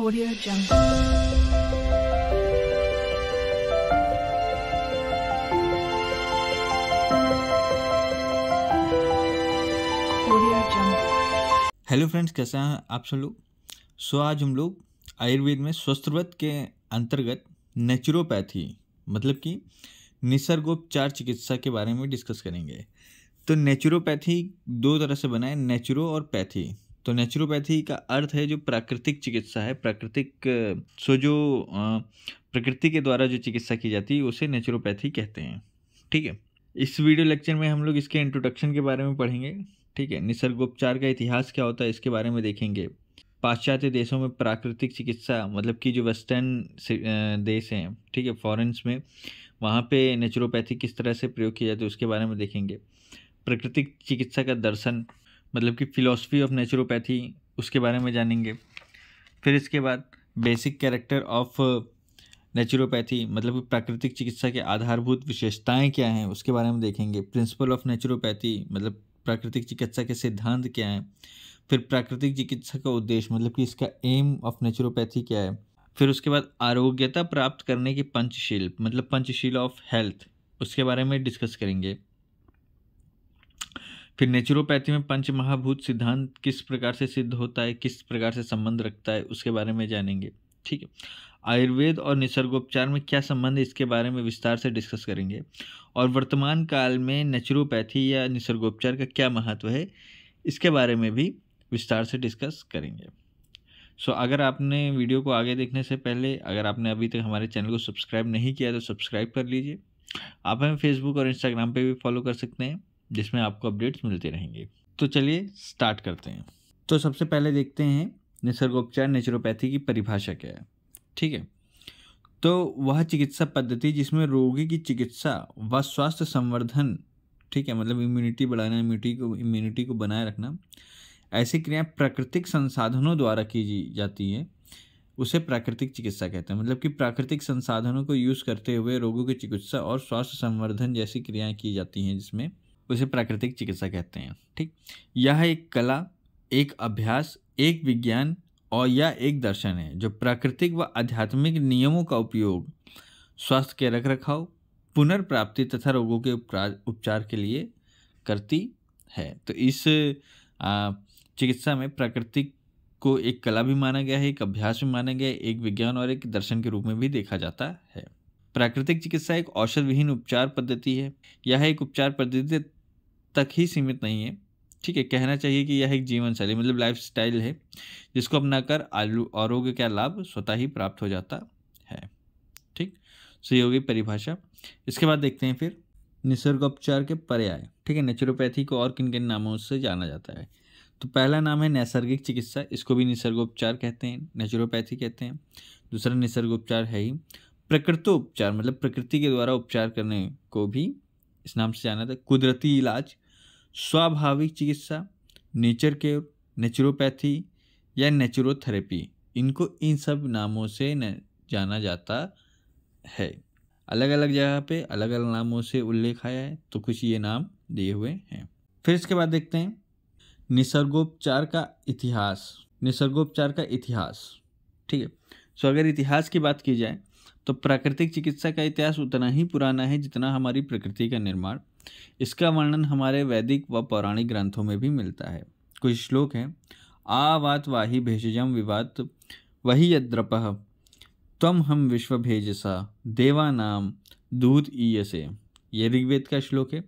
Audio Jungle. Hello friends कैसे हैं आप सब लोग सो आज हम लोग आयुर्वेद में स्वस्थ व्रत के अंतर्गत नेचुरोपैथी मतलब कि निसर्गोपचार चिकित्सा के बारे में डिस्कस करेंगे तो नेचुरोपैथी दो तरह से बनाए नेचुरो और पैथी तो नेचुरोपैथी का अर्थ है जो प्राकृतिक चिकित्सा है प्राकृतिक सो जो प्रकृति के द्वारा जो चिकित्सा की जाती है उसे नेचुरोपैथी कहते हैं ठीक है इस वीडियो लेक्चर में हम लोग इसके इंट्रोडक्शन के बारे में पढ़ेंगे ठीक है निसर्गोपचार का इतिहास क्या होता है इसके बारे में देखेंगे पाश्चात्य देशों में प्राकृतिक चिकित्सा मतलब कि जो वेस्टर्न देश हैं ठीक है फॉरेंस में वहाँ पे नेचुरोपैथी किस तरह से प्रयोग किया जाता है उसके बारे में देखेंगे प्राकृतिक चिकित्सा का दर्शन मतलब कि फिलॉसफी ऑफ नेचुरोपैथी उसके बारे में जानेंगे फिर इसके बाद बेसिक कैरेक्टर ऑफ नेचुरोपैथी मतलब कि प्राकृतिक चिकित्सा के आधारभूत विशेषताएं क्या हैं उसके बारे में देखेंगे प्रिंसिपल ऑफ नेचुरोपैथी मतलब प्राकृतिक चिकित्सा के सिद्धांत क्या हैं फिर प्राकृतिक चिकित्सा का उद्देश्य मतलब कि इसका एम ऑफ नेचुरोपैथी क्या है फिर उसके बाद आरोग्यता प्राप्त करने की पंचशील मतलब पंचशील ऑफ हेल्थ उसके बारे में डिस्कस करेंगे फिर नेचुरोपैथी में पंच महाभूत सिद्धांत किस प्रकार से सिद्ध होता है किस प्रकार से संबंध रखता है उसके बारे में जानेंगे ठीक है आयुर्वेद और निसर्गोपचार में क्या संबंध है इसके बारे में विस्तार से डिस्कस करेंगे और वर्तमान काल में नेचुरोपैथी या निसर्गोपचार का क्या महत्व है इसके बारे में भी विस्तार से डिस्कस करेंगे सो so, अगर आपने वीडियो को आगे देखने से पहले अगर आपने अभी तक हमारे चैनल को सब्सक्राइब नहीं किया तो सब्सक्राइब कर लीजिए आप हमें फेसबुक और इंस्टाग्राम पे भी फॉलो कर सकते हैं जिसमें आपको अपडेट्स मिलते रहेंगे तो चलिए स्टार्ट करते हैं तो सबसे पहले देखते हैं निसर्गोपचार नेचुरोपैथी की परिभाषा क्या है ठीक है तो वह चिकित्सा पद्धति जिसमें रोगी की चिकित्सा व स्वास्थ्य संवर्धन ठीक है मतलब इम्यूनिटी बढ़ाना इम्यूनिटी को इम्यूनिटी को बनाए रखना ऐसी क्रियाएं प्राकृतिक संसाधनों द्वारा की जाती है उसे प्राकृतिक चिकित्सा कहते हैं मतलब कि प्राकृतिक संसाधनों को यूज़ करते हुए रोगों की चिकित्सा और स्वास्थ्य संवर्धन जैसी क्रियाएं की जाती हैं जिसमें उसे प्राकृतिक चिकित्सा कहते हैं ठीक यह एक कला एक अभ्यास एक विज्ञान और यह एक दर्शन है जो प्राकृतिक व आध्यात्मिक नियमों का उपयोग स्वास्थ्य के रख रखाव पुनर्प्राप्ति तथा रोगों के उपचार उपचार के लिए करती है तो इस चिकित्सा में प्राकृतिक को एक कला भी माना गया है एक अभ्यास भी माना गया है एक विज्ञान और एक दर्शन के रूप में भी देखा जाता है प्राकृतिक चिकित्सा एक औषध विहीन उपचार पद्धति है यह एक उपचार पद्धति तक ही सीमित नहीं है ठीक है कहना चाहिए कि यह एक जीवन शैली मतलब लाइफ स्टाइल है जिसको अपनाकर आलू आरोग्य का लाभ स्वतः ही प्राप्त हो जाता है ठीक सो ये परिभाषा इसके बाद देखते हैं फिर निसर्गोपचार के पर्याय ठीक है नेचुरोपैथी को और किन किन नामों से जाना जाता है तो पहला नाम है नैसर्गिक चिकित्सा इसको भी निसर्गोपचार कहते हैं नेचुरोपैथी कहते हैं दूसरा निसर्गोपचार है ही प्रकृतोपचार मतलब प्रकृति के द्वारा उपचार करने को भी इस नाम से जाना था कुदरती इलाज स्वाभाविक चिकित्सा नेचर केयर नेचुरोपैथी या नेचुरोथेरेपी इनको इन सब नामों से न जाना जाता है अलग अलग जगह पे अलग अलग नामों से उल्लेख आया है तो कुछ ये नाम दिए हुए हैं फिर इसके बाद देखते हैं निसर्गोपचार का इतिहास निसर्गोपचार का इतिहास ठीक है सो अगर इतिहास की बात की जाए तो प्राकृतिक चिकित्सा का इतिहास उतना ही पुराना है जितना हमारी प्रकृति का निर्माण इसका वर्णन हमारे वैदिक व पौराणिक ग्रंथों में भी मिलता है कुछ श्लोक हैं आवात वाहि भेषजम विवात वही यद्रप तम हम विश्व भेजसा देवा नाम दूत ईयसे ये ऋग्वेद का श्लोक है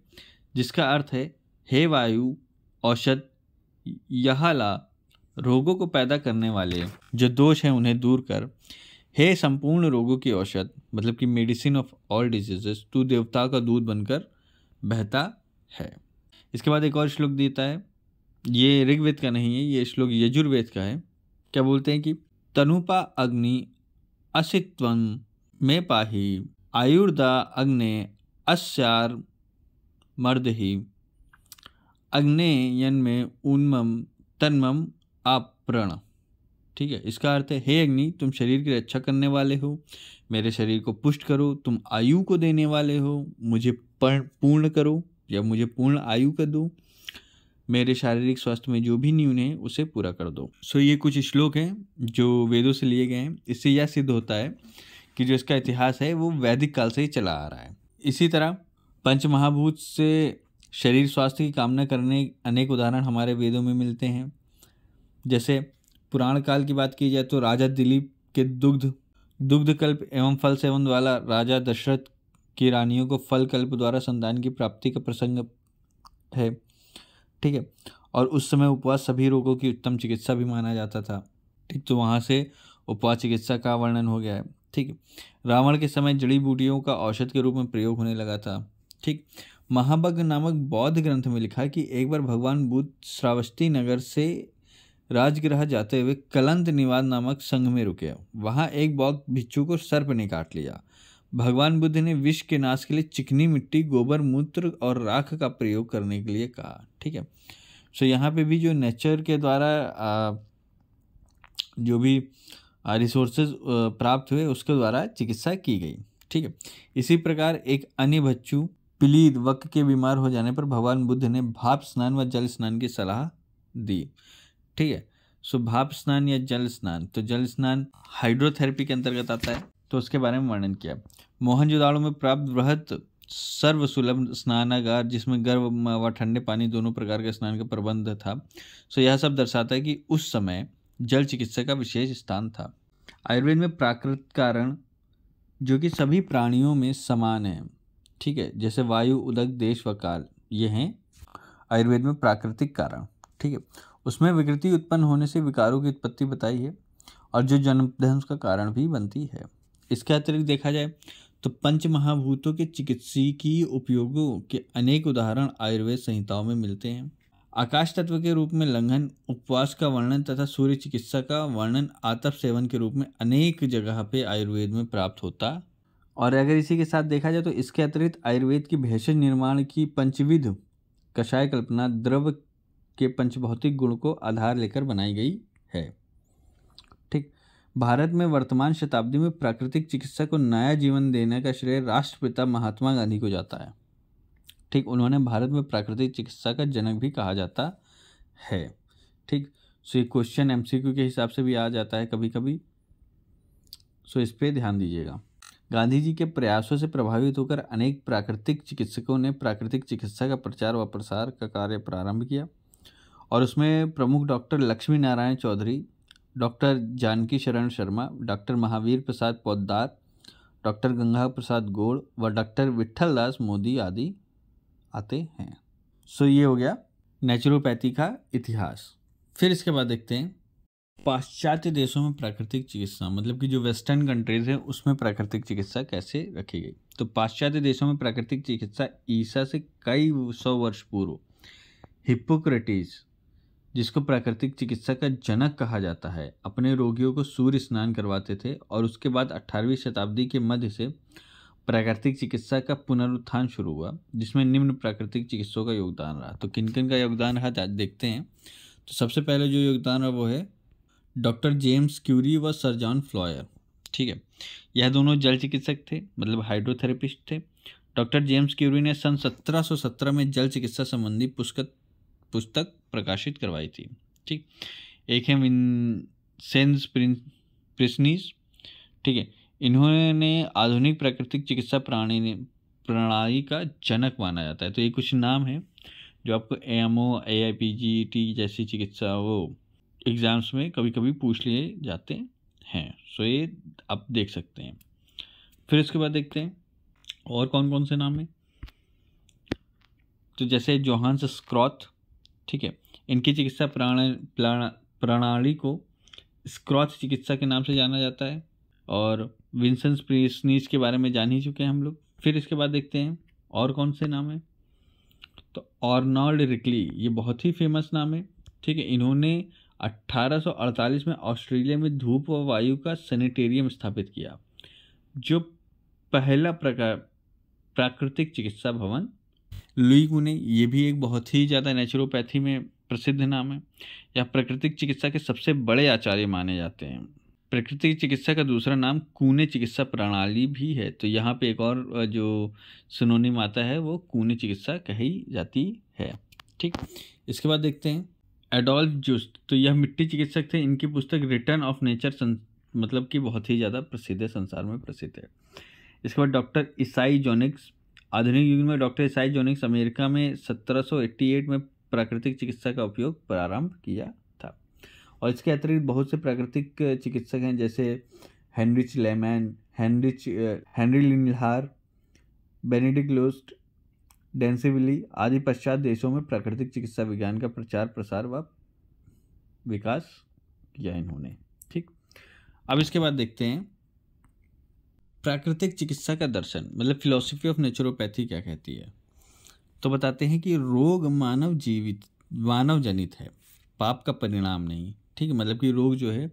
जिसका अर्थ है हे वायु औषध यहाला रोगों को पैदा करने वाले जो दोष हैं उन्हें दूर कर हे संपूर्ण रोगों की औषध मतलब कि मेडिसिन ऑफ ऑल डिजीजेस तू देवता का दूध बनकर बहता है इसके बाद एक और श्लोक देता है ये ऋग्वेद का नहीं है ये श्लोक यजुर्वेद का है क्या बोलते हैं कि तनुपा अग्नि असित्व में पाही आयुर्दा अग्नि अस्यार मर्द ही अग्नि यन में उन्मम तन्मम आप्रण ठीक है इसका अर्थ है हे अग्नि तुम शरीर की रक्षा अच्छा करने वाले हो मेरे शरीर को पुष्ट करो तुम आयु को देने वाले हो मुझे पूर्ण करो या मुझे पूर्ण आयु कर दो मेरे शारीरिक स्वास्थ्य में जो भी न्यून है उसे पूरा कर दो सो ये कुछ श्लोक हैं जो वेदों से लिए गए हैं इससे यह सिद्ध होता है कि जो इसका इतिहास है वो वैदिक काल से ही चला आ रहा है इसी तरह पंच महाभूत से शरीर स्वास्थ्य की कामना करने अनेक उदाहरण हमारे वेदों में मिलते हैं जैसे पुराण काल की बात की जाए तो राजा दिलीप के दुग्ध दुग्ध कल्प एवं फल सेवन वाला राजा दशरथ की रानियों को फल कल्प द्वारा संतान की प्राप्ति का प्रसंग है ठीक है और उस समय उपवास सभी रोगों की उत्तम चिकित्सा भी माना जाता था ठीक तो वहाँ से उपवास चिकित्सा का वर्णन हो गया है ठीक रावण के समय जड़ी बूटियों का औषध के रूप में प्रयोग होने लगा था ठीक महाभग नामक बौद्ध ग्रंथ में लिखा कि एक बार भगवान बुद्ध श्रावस्ती नगर से राजगृह जाते हुए कलंत निवाद नामक संघ में रुके वहाँ एक बौद्ध भिच्छू को सर्प ने काट लिया भगवान बुद्ध ने विष के नाश के लिए चिकनी मिट्टी गोबर मूत्र और राख का प्रयोग करने के लिए कहा ठीक है सो यहाँ पे भी जो नेचर के द्वारा जो भी रिसोर्सेज प्राप्त हुए उसके द्वारा चिकित्सा की गई ठीक है इसी प्रकार एक अन्य बच्चू पिलीद वक के बीमार हो जाने पर भगवान बुद्ध ने भाप स्नान व जल स्नान की सलाह दी ठीक है सो भाप स्नान या जल स्नान तो जल स्नान हाइड्रोथेरेपी के अंतर्गत आता है तो उसके बारे में वर्णन किया मोहनजोदाड़ो में प्राप्त वृहत सर्व सुलभ स्नानागार जिसमें गर्व व ठंडे पानी दोनों प्रकार के स्नान का प्रबंध था सो यह सब दर्शाता है कि उस समय जल चिकित्सा का विशेष स्थान था आयुर्वेद में प्राकृत कारण जो कि सभी प्राणियों में समान है ठीक है जैसे वायु उदक देश व काल ये हैं आयुर्वेद में प्राकृतिक कारण ठीक है उसमें विकृति उत्पन्न होने से विकारों की उत्पत्ति बताई है और जो जन्मदंश का कारण भी बनती है इसके अतिरिक्त देखा जाए तो पंच महाभूतों के की उपयोगों के अनेक उदाहरण आयुर्वेद संहिताओं में मिलते हैं आकाश तत्व के रूप में लंघन उपवास का वर्णन तथा सूर्य चिकित्सा का वर्णन आतप सेवन के रूप में अनेक जगह पे आयुर्वेद में प्राप्त होता और अगर इसी के साथ देखा जाए तो इसके अतिरिक्त आयुर्वेद की भेषज निर्माण की पंचविध कषाय कल्पना द्रव के पंचभौतिक गुण को आधार लेकर बनाई गई है ठीक भारत में वर्तमान शताब्दी में प्राकृतिक चिकित्सा को नया जीवन देने का श्रेय राष्ट्रपिता महात्मा गांधी को जाता है ठीक उन्होंने भारत में प्राकृतिक चिकित्सा का जनक भी कहा जाता है ठीक सो ये क्वेश्चन एम के हिसाब से भी आ जाता है कभी कभी सो इस पर ध्यान दीजिएगा गांधी जी के प्रयासों से प्रभावित होकर अनेक प्राकृतिक चिकित्सकों ने प्राकृतिक चिकित्सा का प्रचार व प्रसार का कार्य प्रारंभ किया और उसमें प्रमुख doctor Lakshmi Narayan Chaudhary doctor Janaki Sharan Sharma doctor Mahavir Prasad Poddar doctor Ganga Prasad Gaur व डॉक्टर विट्ठल दास मोदी आदि आते हैं सो ये हो गया नेचुरोपैथी का इतिहास फिर इसके बाद देखते हैं पाश्चात्य देशों में प्राकृतिक चिकित्सा मतलब कि जो वेस्टर्न कंट्रीज़ हैं उसमें प्राकृतिक चिकित्सा कैसे रखी गई तो पाश्चात्य देशों में प्राकृतिक चिकित्सा ईसा से कई सौ वर्ष पूर्व हिप्पोक्रेटिस जिसको प्राकृतिक चिकित्सा का जनक कहा जाता है अपने रोगियों को सूर्य स्नान करवाते थे और उसके बाद 18वीं शताब्दी के मध्य से प्राकृतिक चिकित्सा का पुनरुत्थान शुरू हुआ जिसमें निम्न प्राकृतिक चिकित्सों का योगदान रहा तो किन किन का योगदान रहा देखते हैं तो सबसे पहले जो योगदान रहा वो है डॉक्टर जेम्स क्यूरी व सर जॉन फ्लॉयर ठीक है यह दोनों जल चिकित्सक थे मतलब हाइड्रोथेरेपिस्ट थे डॉक्टर जेम्स क्यूरी ने सन 1717 में जल चिकित्सा संबंधी पुस्तक पुस्तक प्रकाशित करवाई थी ठीक एक है विंसेंस प्रिंस ठीक है इन्होंने आधुनिक प्राकृतिक चिकित्सा प्रणाली प्रणाली का जनक माना जाता है तो ये कुछ नाम है जो आपको M O A I P G T जैसी चिकित्सा वो एग्ज़ाम्स में कभी कभी पूछ लिए जाते हैं सो ये आप देख सकते हैं फिर इसके बाद देखते हैं और कौन कौन से नाम हैं तो जैसे जोहान्स स्क्रॉथ ठीक है इनकी चिकित्सा प्राण प्रणाली को स्क्रॉच चिकित्सा के नाम से जाना जाता है और विंसेंस प्रीसनीज के बारे में जान ही चुके हैं हम लोग फिर इसके बाद देखते हैं और कौन से नाम है तो ऑर्नॉल्ड रिकली ये बहुत ही फेमस नाम है ठीक है इन्होंने 1848 में ऑस्ट्रेलिया में धूप व वायु का सैनिटेरियम स्थापित किया जो पहला प्रकार प्राकृतिक चिकित्सा भवन लुई गुने ये भी एक बहुत ही ज़्यादा नेचुरोपैथी में प्रसिद्ध नाम है यह प्राकृतिक चिकित्सा के सबसे बड़े आचार्य माने जाते हैं प्राकृतिक चिकित्सा का दूसरा नाम कूने चिकित्सा प्रणाली भी है तो यहाँ पे एक और जो सुनोनी आता है वो कूने चिकित्सा कही जाती है ठीक इसके बाद देखते हैं एडोल्फ जुस्ट तो यह मिट्टी चिकित्सक थे इनकी पुस्तक रिटर्न ऑफ नेचर मतलब कि बहुत ही ज़्यादा प्रसिद्ध है संसार में प्रसिद्ध है इसके बाद डॉक्टर ईसाई जोनिक्स आधुनिक युग में डॉक्टर ईसाई जोनिक्स अमेरिका में 1788 में प्राकृतिक चिकित्सा का उपयोग प्रारंभ किया था और इसके अतिरिक्त बहुत से प्राकृतिक चिकित्सक हैं जैसे Heinrich Lehmann Heinrich Henry Lindlahr Benedict Lust डेंसिविली आदि पश्चात देशों में प्राकृतिक चिकित्सा विज्ञान का प्रचार प्रसार व विकास किया इन्होंने ठीक अब इसके बाद देखते हैं प्राकृतिक चिकित्सा का दर्शन मतलब फिलोसफी ऑफ नेचुरोपैथी क्या कहती है तो बताते हैं कि रोग मानव जीवित मानव जनित है पाप का परिणाम नहीं ठीक है मतलब कि रोग जो है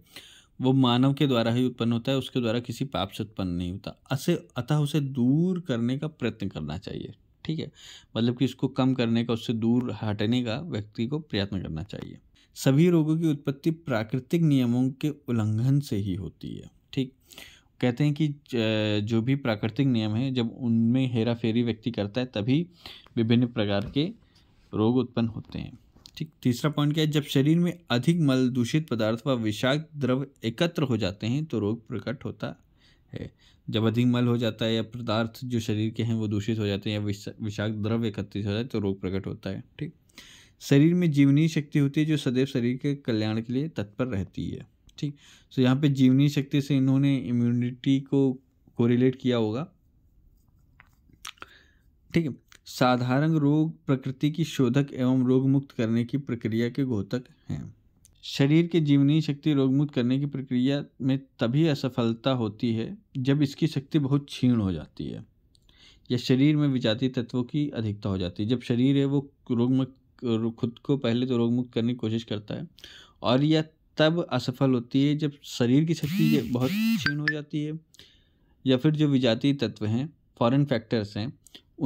वो मानव के द्वारा ही उत्पन्न होता है उसके द्वारा किसी पाप से उत्पन्न नहीं होता असे अतः उसे दूर करने का प्रयत्न करना चाहिए ठीक है मतलब कि इसको कम करने का उससे दूर हटने का व्यक्ति को प्रयत्न करना चाहिए सभी रोगों की उत्पत्ति प्राकृतिक नियमों के उल्लंघन से ही होती है कहते हैं कि जो भी प्राकृतिक नियम हैं जब उनमें हेरा फेरी व्यक्ति करता है तभी विभिन्न प्रकार के रोग उत्पन्न होते हैं ठीक तीसरा पॉइंट क्या है जब शरीर में अधिक मल दूषित पदार्थ व विषाक्त द्रव एकत्र हो जाते हैं तो रोग प्रकट होता है जब अधिक मल हो जाता है या पदार्थ जो शरीर के हैं वो दूषित हो जाते हैं या विषाक्त द्रव एकत्रित हो जाए तो रोग प्रकट होता है ठीक शरीर में जीवनी शक्ति होती है जो सदैव शरीर के कल्याण के लिए तत्पर रहती है ठीक सो यहाँ पे जीवनी शक्ति से इन्होंने इम्यूनिटी को कोरिलेट किया होगा ठीक है साधारण रोग प्रकृति की शोधक एवं रोग मुक्त करने की प्रक्रिया के घोतक हैं शरीर के जीवनी शक्ति रोगमुक्त करने की प्रक्रिया में तभी असफलता होती है जब इसकी शक्ति बहुत क्षीण हो जाती है या शरीर में विजाती तत्वों की अधिकता हो जाती है जब शरीर है वो रोगमुक्त खुद को पहले तो रोगमुक्त करने की कोशिश करता है और यह तब असफल होती है जब शरीर की शक्ति बहुत क्षीण हो जाती है या फिर जो विजातीय तत्व हैं फॉरेन फैक्टर्स हैं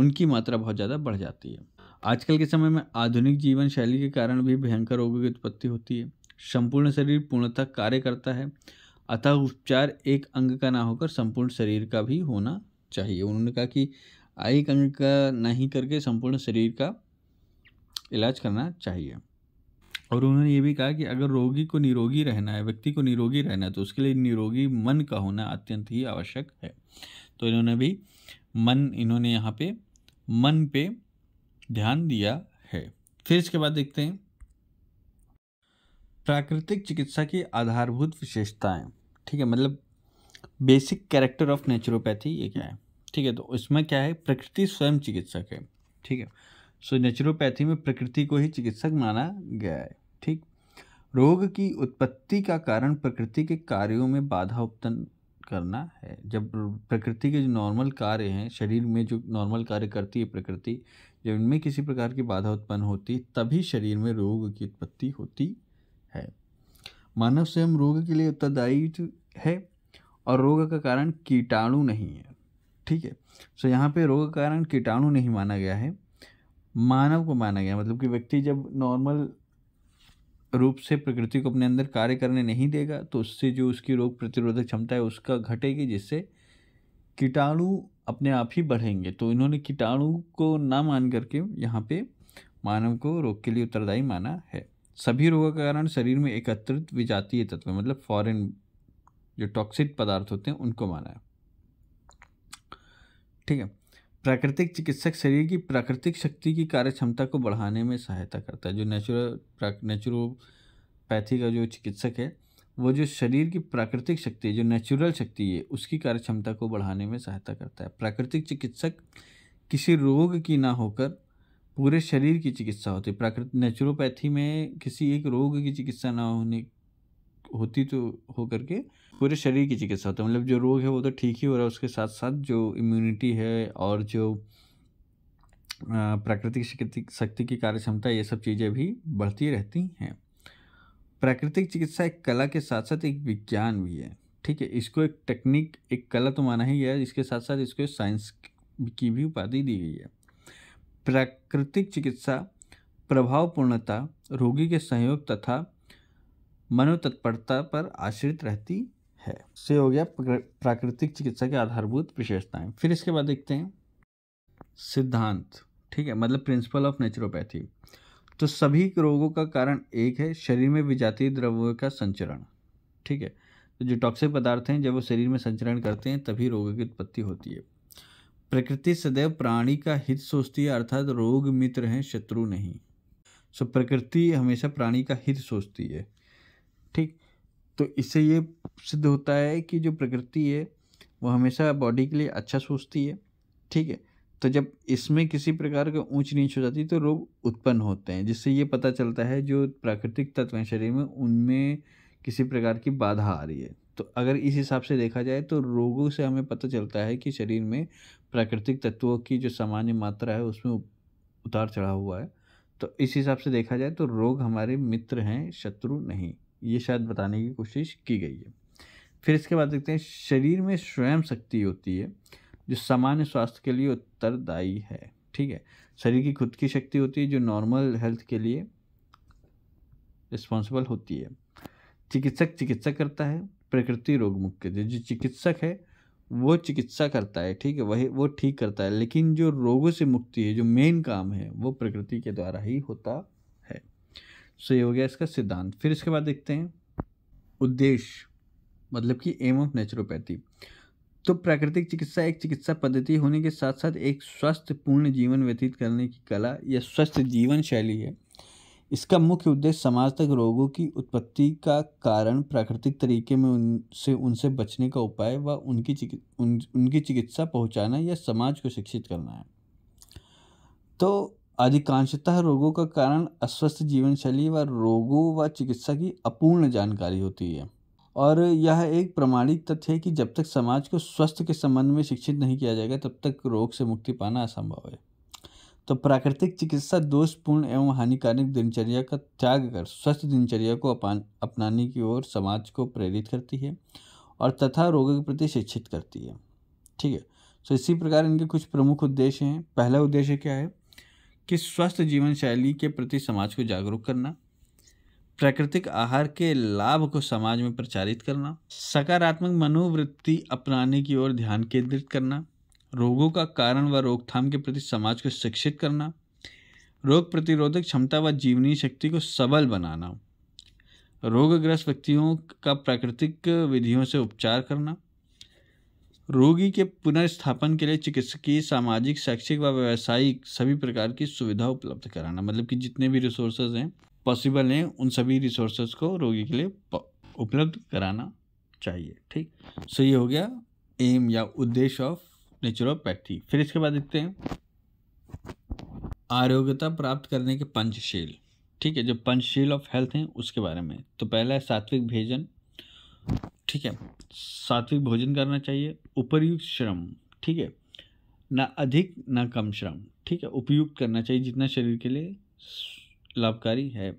उनकी मात्रा बहुत ज़्यादा बढ़ जाती है आजकल के समय में आधुनिक जीवन शैली के कारण भी भयंकर रोगों की उत्पत्ति होती है संपूर्ण शरीर पूर्णतः कार्य करता है अतः उपचार एक अंग का ना होकर संपूर्ण शरीर का भी होना चाहिए उन्होंने कहा कि एक अंग का नहीं करके संपूर्ण शरीर का इलाज करना चाहिए और उन्होंने ये भी कहा कि अगर रोगी को निरोगी रहना है व्यक्ति को निरोगी रहना है तो उसके लिए निरोगी मन का होना अत्यंत ही आवश्यक है तो इन्होंने भी मन इन्होंने यहाँ पे मन पे ध्यान दिया है फिर इसके बाद देखते हैं प्राकृतिक चिकित्सा की आधारभूत विशेषताएं ठीक है मतलब बेसिक कैरेक्टर ऑफ नेचुरोपैथी ये क्या है ठीक है तो इसमें क्या है प्रकृति स्वयं चिकित्सक है ठीक है सो नेचुरोपैथी में प्रकृति को ही चिकित्सक माना गया है ठीक रोग की उत्पत्ति का कारण प्रकृति के कार्यों में बाधा उत्पन्न करना है जब प्रकृति के जो नॉर्मल कार्य हैं शरीर में जो नॉर्मल कार्य करती है प्रकृति जब इनमें किसी प्रकार की बाधा उत्पन्न होती तभी शरीर में रोग की उत्पत्ति होती है मानव स्वयं रोग के लिए उत्तरदायी है और रोग का कारण कीटाणु नहीं है ठीक है सो यहाँ पे रोग का कारण कीटाणु नहीं माना गया है मानव को माना गया मतलब कि व्यक्ति जब नॉर्मल रूप से प्रकृति को अपने अंदर कार्य करने नहीं देगा तो उससे जो उसकी रोग प्रतिरोधक क्षमता है उसका घटेगी जिससे कीटाणु अपने आप ही बढ़ेंगे तो इन्होंने कीटाणु को ना मान करके यहाँ पे मानव को रोग के लिए उत्तरदायी माना है सभी रोगों का कारण शरीर में एकत्रित विजातीय तत्व मतलब फॉरेन जो टॉक्सिक पदार्थ होते हैं उनको माना है ठीक है प्राकृतिक चिकित्सक शरीर की प्राकृतिक शक्ति की कार्य क्षमता को बढ़ाने में सहायता करता है जो नेचुरल नेचुरोपैथी का जो चिकित्सक है वो जो शरीर की प्राकृतिक शक्ति है जो नेचुरल शक्ति है उसकी कार्य क्षमता को बढ़ाने में सहायता करता है प्राकृतिक चिकित्सक किसी रोग की ना होकर पूरे शरीर की चिकित्सा होती है प्राकृतिक नेचुरोपैथी में किसी एक रोग की चिकित्सा ना होने होती तो हो करके पूरे शरीर की चिकित्सा होता है मतलब जो रोग है वो तो ठीक ही हो रहा है उसके साथ साथ जो इम्यूनिटी है और जो प्राकृतिक शक्ति की कार्य क्षमता ये सब चीज़ें भी बढ़ती रहती हैं प्राकृतिक चिकित्सा एक कला के साथ साथ एक विज्ञान भी है ठीक है इसको एक टेक्निक एक कला तो माना ही गया है इसके साथ साथ इसको साइंस की भी उपाधि दी गई है प्राकृतिक चिकित्सा प्रभावपूर्णता रोगी के सहयोग तथा मनोतत्परता पर आश्रित रहती है से हो गया प्राकृतिक चिकित्सा के आधारभूत विशेषताएं फिर इसके बाद देखते हैं सिद्धांत ठीक है मतलब प्रिंसिपल ऑफ नेचुरोपैथी तो सभी रोगों का कारण एक है शरीर में विजातीय द्रव्यों का संचरण ठीक है तो जो टॉक्सिक पदार्थ हैं जब वो शरीर में संचरण करते हैं तभी रोगों की उत्पत्ति होती है प्रकृति सदैव प्राणी का हित सोचती है अर्थात रोग मित्र हैं शत्रु नहीं सो प्रकृति हमेशा प्राणी का हित सोचती है ठीक तो इससे ये सिद्ध होता है कि जो प्रकृति है वो हमेशा बॉडी के लिए अच्छा सोचती है ठीक है तो जब इसमें किसी प्रकार का ऊंच नीच हो जाती है तो रोग उत्पन्न होते हैं जिससे ये पता चलता है जो प्राकृतिक तत्व हैं शरीर में उनमें किसी प्रकार की बाधा आ रही है तो अगर इस हिसाब से देखा जाए तो रोगों से हमें पता चलता है कि शरीर में प्राकृतिक तत्वों की जो सामान्य मात्रा है उसमें उतार चढ़ा हुआ है तो इस हिसाब से देखा जाए तो रोग हमारे मित्र हैं शत्रु नहीं ये शायद बताने की कोशिश की गई है फिर इसके बाद देखते हैं शरीर में स्वयं शक्ति होती है जो सामान्य स्वास्थ्य के लिए उत्तरदायी है ठीक है शरीर की खुद की शक्ति होती है जो नॉर्मल हेल्थ के लिए रिस्पॉन्सिबल होती है चिकित्सक चिकित्सा करता है प्रकृति रोग मुक्त जो चिकित्सक है वो चिकित्सा करता है ठीक है वही वो ठीक करता है लेकिन जो रोगों से मुक्ति है जो मेन काम है वो प्रकृति के द्वारा ही होता सो ये हो गया इसका सिद्धांत फिर इसके बाद देखते हैं उद्देश्य मतलब कि एम ऑफ नेचुरोपैथी तो प्राकृतिक चिकित्सा एक चिकित्सा पद्धति होने के साथ साथ एक स्वस्थ पूर्ण जीवन व्यतीत करने की कला या स्वस्थ जीवन शैली है इसका मुख्य उद्देश्य समाज तक रोगों की उत्पत्ति का कारण प्राकृतिक तरीके में उनसे उनसे बचने का उपाय व उनकी चिकि, उन, उनकी चिकित्सा पहुंचाना या समाज को शिक्षित करना है तो अधिकांशतः रोगों का कारण अस्वस्थ जीवन शैली व रोगों व चिकित्सा की अपूर्ण जानकारी होती है और यह एक प्रमाणिक तथ्य है कि जब तक समाज को स्वस्थ के संबंध में शिक्षित नहीं किया जाएगा तब तक रोग से मुक्ति पाना असंभव है तो प्राकृतिक चिकित्सा दोषपूर्ण एवं हानिकारक दिनचर्या का त्याग कर स्वस्थ दिनचर्या को अपनाने की ओर समाज को प्रेरित करती है और तथा रोगों के प्रति शिक्षित करती है ठीक है तो इसी प्रकार इनके कुछ प्रमुख उद्देश्य हैं पहला उद्देश्य क्या है कि स्वस्थ जीवन शैली के प्रति समाज को जागरूक करना प्राकृतिक आहार के लाभ को समाज में प्रचारित करना सकारात्मक मनोवृत्ति अपनाने की ओर ध्यान केंद्रित करना रोगों का कारण व रोकथाम के प्रति समाज को शिक्षित करना रोग प्रतिरोधक क्षमता व जीवनी शक्ति को सबल बनाना रोगग्रस्त व्यक्तियों का प्राकृतिक विधियों से उपचार करना रोगी के पुनर्स्थापन के लिए चिकित्सकीय सामाजिक शैक्षिक व व्यावसायिक सभी प्रकार की सुविधा उपलब्ध कराना मतलब कि जितने भी रिसोर्सेज हैं पॉसिबल हैं उन सभी रिसोर्सेज को रोगी के लिए उपलब्ध कराना चाहिए ठीक सो ये हो गया एम या उद्देश्य ऑफ नेचुरोपैथी फिर इसके बाद देखते हैं आरोग्यता प्राप्त करने के पंचशील ठीक है जो पंचशील ऑफ हेल्थ हैं उसके बारे में तो पहला है सात्विक भेजन ठीक है सात्विक भोजन करना चाहिए उपयुक्त श्रम ठीक है ना अधिक ना कम श्रम ठीक है उपयुक्त करना चाहिए जितना शरीर के लिए लाभकारी है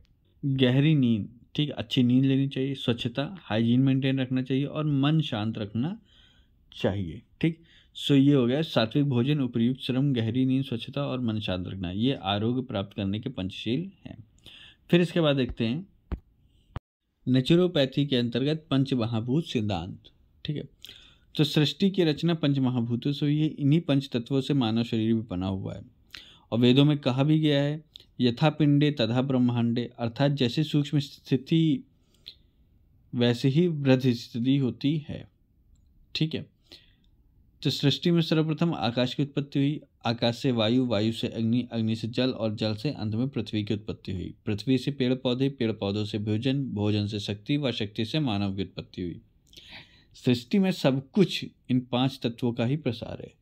गहरी नींद ठीक है अच्छी नींद लेनी चाहिए स्वच्छता हाइजीन मेंटेन रखना चाहिए और मन शांत रखना चाहिए ठीक सो ये हो गया सात्विक भोजन उपयुक्त श्रम गहरी नींद स्वच्छता और मन शांत रखना ये आरोग्य प्राप्त करने के पंचशील हैं फिर इसके बाद देखते हैं नेचुरोपैथी के अंतर्गत पंचमहाभूत सिद्धांत ठीक है तो सृष्टि की रचना पंचमहाभूतों से हुई है इन्हीं पंच तत्वों से मानव शरीर भी बना हुआ है और वेदों में कहा भी गया है यथा पिंडे तथा ब्रह्मांडे अर्थात जैसे सूक्ष्म स्थिति वैसे ही वृद्ध स्थिति होती है ठीक है तो सृष्टि में सर्वप्रथम आकाश की उत्पत्ति हुई आकाश से वायु वायु से अग्नि अग्नि से जल और जल से अंत में पृथ्वी की उत्पत्ति हुई पृथ्वी से पेड़ पौधे पेड़ पौधों से भोजन भोजन से शक्ति व शक्ति से मानव की उत्पत्ति हुई सृष्टि में सब कुछ इन पांच तत्वों का ही प्रसार है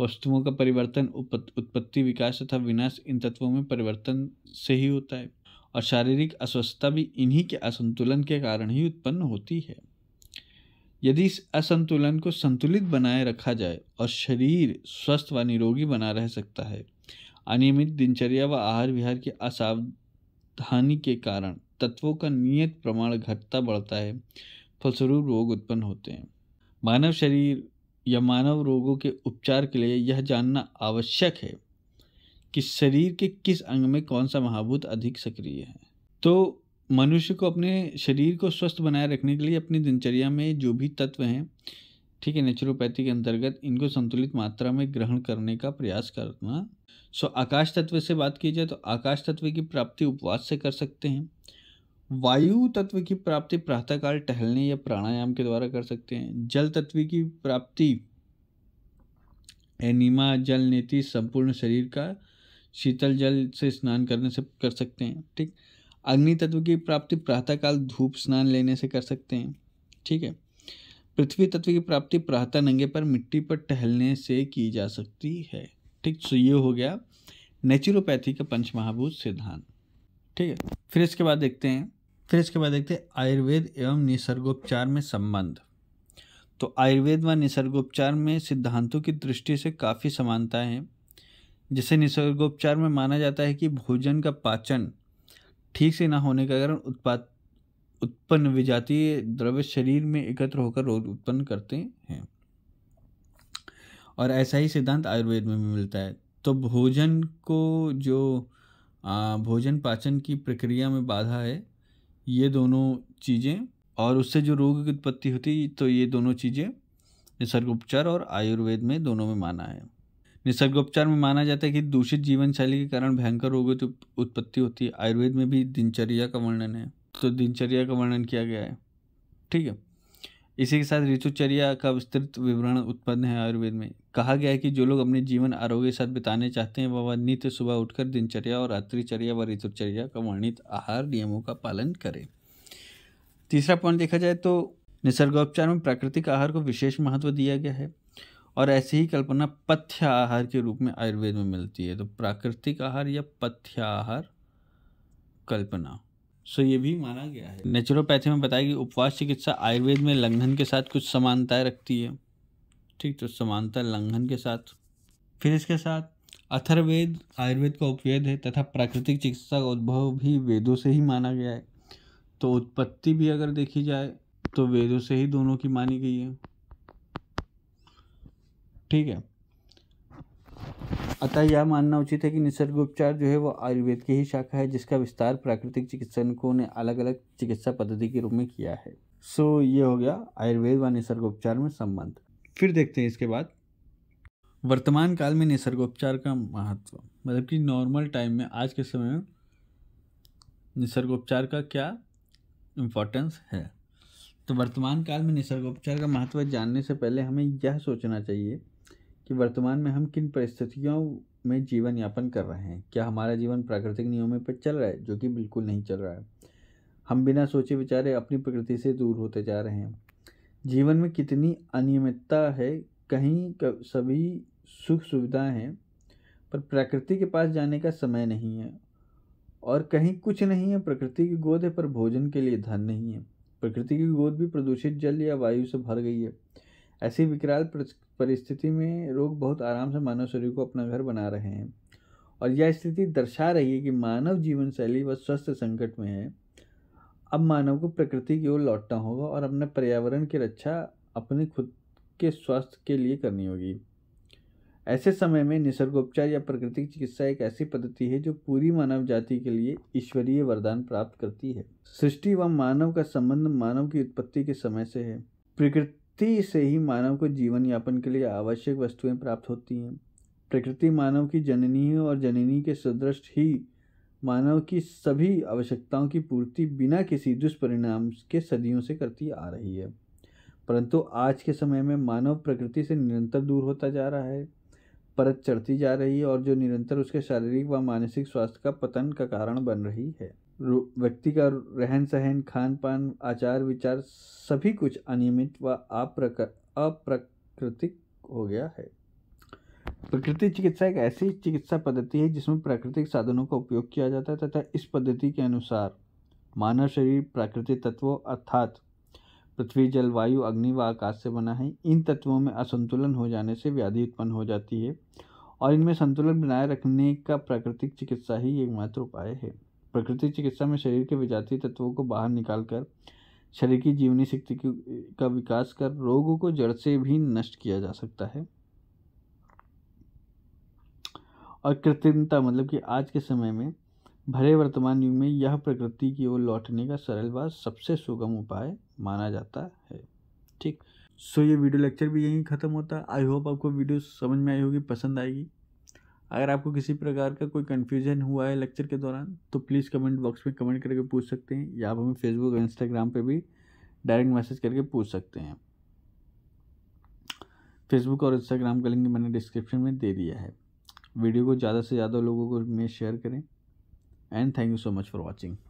वस्तुओं का परिवर्तन उत्पत्ति विकास तथा विनाश इन तत्वों में परिवर्तन से ही होता है और शारीरिक अस्वस्थता भी इन्हीं के असंतुलन के कारण ही उत्पन्न होती है यदि इस असंतुलन को संतुलित बनाए रखा जाए और शरीर स्वस्थ व निरोगी बना रह सकता है अनियमित दिनचर्या व आहार विहार की असावधानी के कारण तत्वों का नियत प्रमाण घटता बढ़ता है फलस्वरूप रोग उत्पन्न होते हैं मानव शरीर या मानव रोगों के उपचार के लिए यह जानना आवश्यक है कि शरीर के किस अंग में कौन सा महाभूत अधिक सक्रिय है तो मनुष्य को अपने शरीर को स्वस्थ बनाए रखने के लिए अपनी दिनचर्या में जो भी तत्व हैं ठीक है नेचुरोपैथी के अंतर्गत इनको संतुलित मात्रा में ग्रहण करने का प्रयास करना सो आकाश तत्व से बात की जाए तो आकाश तत्व की प्राप्ति उपवास से कर सकते हैं वायु तत्व की प्राप्ति प्रातःकाल टहलने या प्राणायाम के द्वारा कर सकते हैं जल तत्व की प्राप्ति एनिमा जल नेति संपूर्ण शरीर का शीतल जल से स्नान करने से कर सकते हैं ठीक अग्नि तत्व की प्राप्ति प्रातःकाल धूप स्नान लेने से कर सकते हैं ठीक है पृथ्वी तत्व की प्राप्ति प्रातः नंगे पर मिट्टी पर टहलने से की जा सकती है ठीक सो तो ये हो गया नेचुरोपैथी का पंचमहाभूत सिद्धांत ठीक है फिर इसके बाद देखते हैं फिर इसके बाद देखते हैं आयुर्वेद एवं निसर्गोपचार में संबंध तो आयुर्वेद व निसर्गोपचार में सिद्धांतों की दृष्टि से काफ़ी समानता है जैसे निसर्गोपचार में माना जाता है कि भोजन का पाचन ठीक से ना होने के कारण उत्पाद उत्पन्न विजातीय द्रव्य शरीर में एकत्र होकर रोग उत्पन्न करते हैं और ऐसा ही सिद्धांत आयुर्वेद में भी मिलता है तो भोजन को जो आ, भोजन पाचन की प्रक्रिया में बाधा है ये दोनों चीज़ें और उससे जो रोग की उत्पत्ति होती तो ये दोनों चीज़ें निसर्ग उपचार और आयुर्वेद में दोनों में माना है निसर्गोपचार में माना जाता है कि दूषित जीवन शैली के कारण भयंकर रोगों की उत्पत्ति होती है आयुर्वेद में भी दिनचर्या का वर्णन है तो दिनचर्या का वर्णन किया गया है ठीक है इसी के साथ ऋतुचर्या का विस्तृत विवरण उत्पन्न है आयुर्वेद में कहा गया है कि जो लोग अपने जीवन आरोग्य के साथ बिताने चाहते हैं वह नित्य सुबह उठकर दिनचर्या और रात्रिचर्या व ऋतुचर्या का वर्णित आहार नियमों का पालन करें तीसरा पॉइंट देखा जाए तो निसर्गोपचार में प्राकृतिक आहार को विशेष महत्व दिया गया है और ऐसी ही कल्पना पथ्य आहार के रूप में आयुर्वेद में मिलती है तो प्राकृतिक आहार या पथ्य आहार कल्पना सो ये भी माना गया है नेचुरोपैथी में बताया कि उपवास चिकित्सा आयुर्वेद में लंघन के साथ कुछ समानताएं रखती है ठीक तो समानता लंघन के साथ फिर इसके साथ अथर्वेद आयुर्वेद का उपवेद है तथा प्राकृतिक चिकित्सा का उद्भव भी वेदों से ही माना गया है तो उत्पत्ति भी अगर देखी जाए तो वेदों से ही दोनों की मानी गई है ठीक है अतः यह मानना उचित है कि निसर्गोपचार जो है वो आयुर्वेद की ही शाखा है जिसका विस्तार प्राकृतिक चिकित्सकों ने अलग अलग चिकित्सा पद्धति के रूप में किया है सो so, ये हो गया आयुर्वेद व निसर्गोपचार में संबंध फिर देखते हैं इसके बाद वर्तमान काल में निसर्गोपचार का महत्व मतलब कि नॉर्मल टाइम में आज के समय में निसर्गोपचार का क्या इम्पोर्टेंस है तो वर्तमान काल में निसर्गोपचार का महत्व जानने से पहले हमें यह सोचना चाहिए कि वर्तमान में हम किन परिस्थितियों में जीवन यापन कर रहे हैं क्या हमारा जीवन प्राकृतिक नियमों पर चल रहा है जो कि बिल्कुल नहीं चल रहा है हम बिना सोचे विचारे अपनी प्रकृति से दूर होते जा रहे हैं जीवन में कितनी अनियमितता है कहीं सभी सुख सुविधाएं हैं पर प्रकृति के पास जाने का समय नहीं है और कहीं कुछ नहीं है प्रकृति की गोद है पर भोजन के लिए धन नहीं है प्रकृति की गोद भी प्रदूषित जल या वायु से भर गई है ऐसी विकराल परिस्थिति में लोग बहुत आराम से मानव शरीर को अपना घर बना रहे हैं और यह स्थिति दर्शा रही है कि मानव जीवन शैली व स्वस्थ संकट में है अब मानव को प्रकृति की ओर लौटना होगा और अपने पर्यावरण की रक्षा अपने खुद के स्वास्थ्य के लिए करनी होगी ऐसे समय में निसर्गोपचार या प्राकृतिक चिकित्सा एक ऐसी पद्धति है जो पूरी मानव जाति के लिए ईश्वरीय वरदान प्राप्त करती है सृष्टि व मानव का संबंध मानव की उत्पत्ति के समय से है प्रकृति प्रकृति से ही मानव को जीवन यापन के लिए आवश्यक वस्तुएं प्राप्त होती हैं प्रकृति मानव की जननी है और जननी के सदृश ही मानव की सभी आवश्यकताओं की पूर्ति बिना किसी दुष्परिणाम के सदियों से करती आ रही है परंतु आज के समय में मानव प्रकृति से निरंतर दूर होता जा रहा है परत चढ़ती जा रही है और जो निरंतर उसके शारीरिक व मानसिक स्वास्थ्य का पतन का कारण बन रही है व्यक्ति का रहन सहन खान पान आचार विचार सभी कुछ अनियमित व अप्रकृतिक हो गया है प्रकृति चिकित्सा एक ऐसी चिकित्सा पद्धति है जिसमें प्राकृतिक साधनों का उपयोग किया जाता है तथा इस पद्धति के अनुसार मानव शरीर प्राकृतिक तत्वों अर्थात पृथ्वी जल वायु अग्नि व आकाश से बना है इन तत्वों में असंतुलन हो जाने से व्याधि उत्पन्न हो जाती है और इनमें संतुलन बनाए रखने का प्राकृतिक चिकित्सा ही एकमात्र उपाय है प्रकृति चिकित्सा में शरीर के विजातीय तत्वों को बाहर निकाल कर शरीर की जीवनी शक्ति का विकास कर रोगों को जड़ से भी नष्ट किया जा सकता है और कृत्रिमता मतलब कि आज के समय में भरे वर्तमान युग में यह प्रकृति की ओर लौटने का सरल व सबसे सुगम उपाय माना जाता है ठीक सो so, ये वीडियो लेक्चर भी यहीं ख़त्म होता है आई होप आपको वीडियो समझ में आई होगी पसंद आएगी अगर आपको किसी प्रकार का कोई कन्फ्यूजन हुआ है लेक्चर के दौरान तो प्लीज़ कमेंट बॉक्स में कमेंट करके पूछ सकते हैं या आप हमें फेसबुक और इंस्टाग्राम पर भी डायरेक्ट मैसेज करके पूछ सकते हैं फेसबुक और इंस्टाग्राम का लिंक मैंने डिस्क्रिप्शन में दे दिया है वीडियो को ज़्यादा से ज़्यादा लोगों को में शेयर करें and thank you so much for watching